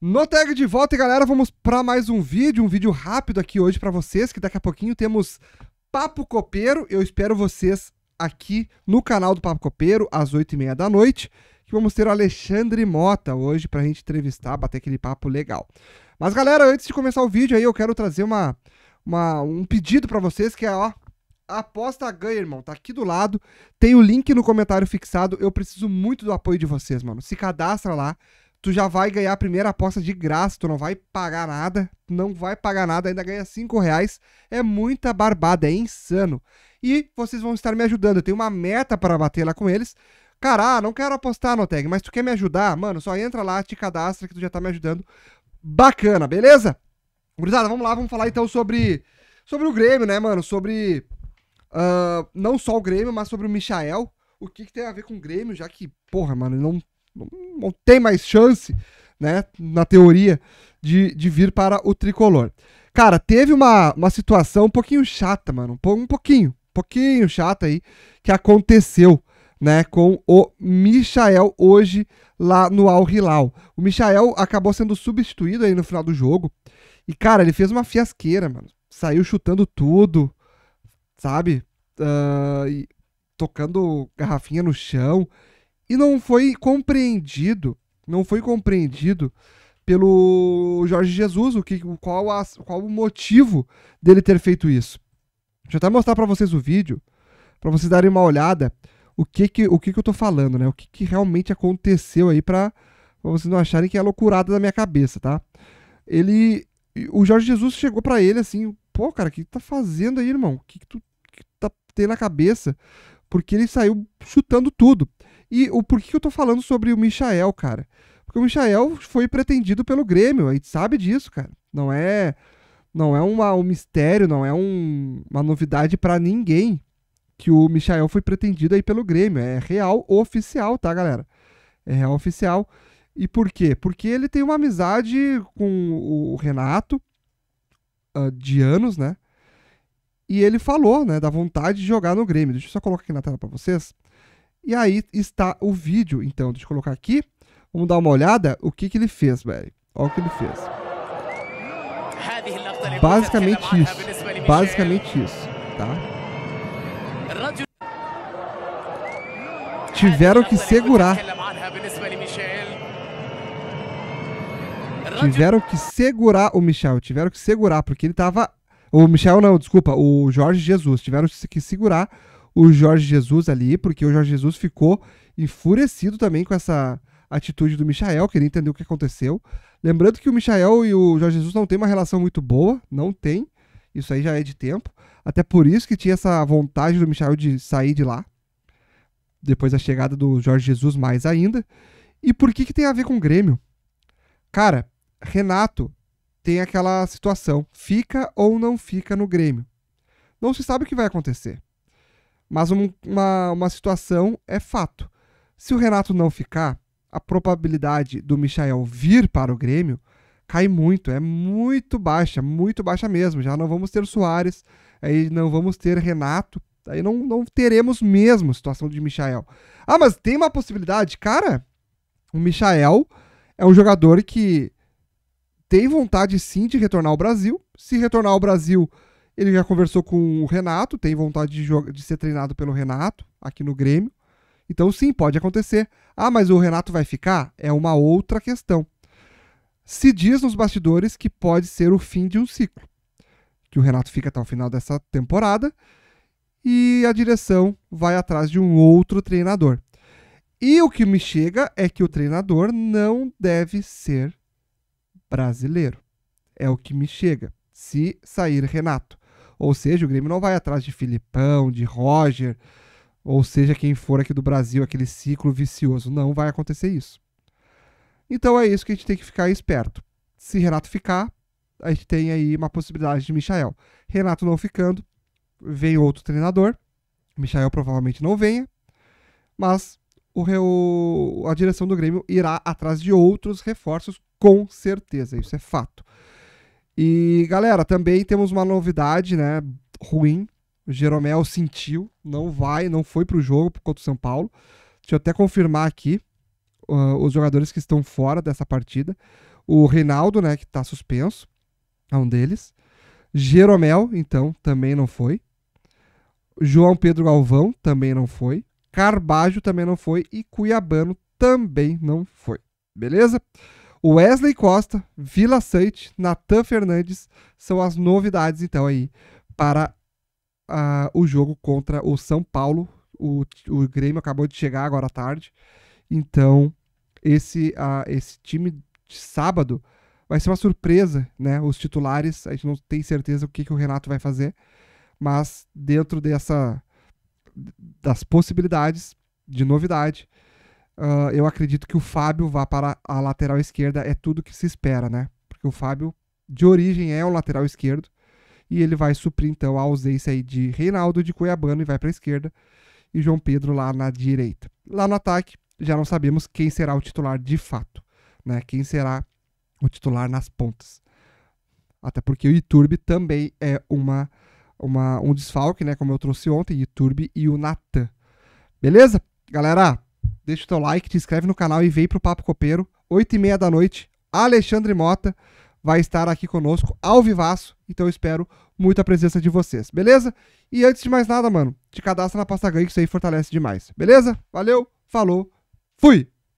No tag de volta, galera, vamos para mais um vídeo, um vídeo rápido aqui hoje para vocês, que daqui a pouquinho temos Papo Copeiro. Eu espero vocês aqui no canal do Papo Copeiro, às 8h30 da noite, que vamos ter o Alexandre Mota hoje para a gente entrevistar, bater aquele papo legal. Mas, galera, antes de começar o vídeo aí, eu quero trazer uma, uma um pedido para vocês, que é, ó, aposta ganha, irmão. Tá aqui do lado. Tem o link no comentário fixado. Eu preciso muito do apoio de vocês, mano. Se cadastra lá, tu já vai ganhar a primeira aposta de graça, tu não vai pagar nada, não vai pagar nada, ainda ganha 5 reais. É muita barbada, é insano. E vocês vão estar me ajudando, eu tenho uma meta para bater lá com eles. Cara, ah, não quero apostar no tag, mas tu quer me ajudar? Mano, só entra lá, te cadastra que tu já tá me ajudando. Bacana, beleza? Gurizada, vamos lá, vamos falar então sobre, sobre o Grêmio, né, mano? Sobre uh, não só o Grêmio, mas sobre o Michael. O que, que tem a ver com o Grêmio, já que, porra, mano, não tem mais chance, né, na teoria, de, de vir para o tricolor. Cara, teve uma, uma situação um pouquinho chata, mano, um pouquinho, um pouquinho chata aí, que aconteceu, né, com o Michael hoje lá no Al Hilal. O Michael acabou sendo substituído aí no final do jogo, e cara, ele fez uma fiasqueira, mano, saiu chutando tudo, sabe, uh, e tocando garrafinha no chão, e não foi compreendido, não foi compreendido pelo Jorge Jesus o que, qual, a, qual o motivo dele ter feito isso. Deixa eu até mostrar para vocês o vídeo, para vocês darem uma olhada o que que, o que, que eu tô falando, né? O que, que realmente aconteceu aí para vocês não acharem que é loucurada da minha cabeça, tá? Ele, o Jorge Jesus chegou para ele assim, pô, cara, o que, que tá fazendo aí, irmão? O que, que tu que tá tendo na cabeça? Porque ele saiu chutando tudo. E o porquê que eu tô falando sobre o Michael, cara? Porque o Michael foi pretendido pelo Grêmio, a gente sabe disso, cara. Não é não é uma, um mistério, não é um, uma novidade para ninguém que o Michael foi pretendido aí pelo Grêmio. É real oficial, tá, galera? É real oficial. E por quê? Porque ele tem uma amizade com o Renato uh, de anos, né? E ele falou, né, da vontade de jogar no Grêmio. Deixa eu só colocar aqui na tela para vocês. E aí está o vídeo, então. Deixa eu colocar aqui. Vamos dar uma olhada o que, que ele fez, velho. Olha o que ele fez. Basicamente isso. Basicamente isso, tá? Tiveram que segurar. Tiveram que segurar o Michel. Tiveram que segurar, porque ele tava. O Michel não, desculpa, o Jorge Jesus. Tiveram que segurar o Jorge Jesus ali, porque o Jorge Jesus ficou enfurecido também com essa atitude do Michael, queria entender o que aconteceu. Lembrando que o Michael e o Jorge Jesus não têm uma relação muito boa, não tem. Isso aí já é de tempo. Até por isso que tinha essa vontade do Michael de sair de lá. Depois da chegada do Jorge Jesus mais ainda. E por que, que tem a ver com o Grêmio? Cara, Renato tem aquela situação: fica ou não fica no Grêmio. Não se sabe o que vai acontecer. Mas um, uma, uma situação é fato. Se o Renato não ficar, a probabilidade do Michael vir para o Grêmio cai muito, é muito baixa, muito baixa mesmo. Já não vamos ter Soares, aí não vamos ter Renato, aí não, não teremos mesmo a situação de Michael. Ah, mas tem uma possibilidade, cara. O Michael é um jogador que tem vontade sim de retornar ao Brasil. Se retornar ao Brasil, ele já conversou com o Renato, tem vontade de, jogar, de ser treinado pelo Renato aqui no Grêmio. Então, sim, pode acontecer. Ah, mas o Renato vai ficar? É uma outra questão. Se diz nos bastidores que pode ser o fim de um ciclo. Que o Renato fica até o final dessa temporada e a direção vai atrás de um outro treinador. E o que me chega é que o treinador não deve ser brasileiro. É o que me chega, se sair Renato. Ou seja, o Grêmio não vai atrás de Filipão, de Roger, ou seja, quem for aqui do Brasil, aquele ciclo vicioso. Não vai acontecer isso. Então é isso que a gente tem que ficar esperto. Se Renato ficar, a gente tem aí uma possibilidade de Michael. Renato não ficando, vem outro treinador. Michael provavelmente não venha, mas o, a direção do Grêmio irá atrás de outros reforços, com certeza. Isso é fato. E galera, também temos uma novidade, né? Ruim. O Jeromel sentiu, não vai, não foi pro jogo contra o São Paulo. Deixa eu até confirmar aqui uh, os jogadores que estão fora dessa partida. O Reinaldo, né, que tá suspenso, é um deles. Jeromel, então, também não foi. João Pedro Galvão também não foi. Carbajo também não foi. E Cuiabano também não foi. Beleza? Wesley Costa, Vila Sante, Natan Fernandes são as novidades, então, aí para uh, o jogo contra o São Paulo. O, o Grêmio acabou de chegar agora à tarde. Então, esse, uh, esse time de sábado vai ser uma surpresa, né? Os titulares, a gente não tem certeza o que, que o Renato vai fazer, mas dentro dessa das possibilidades de novidade, Uh, eu acredito que o Fábio vá para a lateral esquerda, é tudo que se espera, né? Porque o Fábio, de origem, é o lateral esquerdo. E ele vai suprir, então, a ausência aí de Reinaldo de Cuiabano e vai para a esquerda. E João Pedro lá na direita. Lá no ataque, já não sabemos quem será o titular de fato, né? Quem será o titular nas pontas. Até porque o Iturbe também é uma, uma, um desfalque, né? Como eu trouxe ontem, Iturbe e o Natan. Beleza? Galera, deixa o teu like, te inscreve no canal e vem pro Papo Copeiro, 8 e meia da noite, Alexandre Mota vai estar aqui conosco ao vivaço, então eu espero muita presença de vocês, beleza? E antes de mais nada, mano, te cadastra na Pasta ganha que isso aí fortalece demais, beleza? Valeu, falou, fui!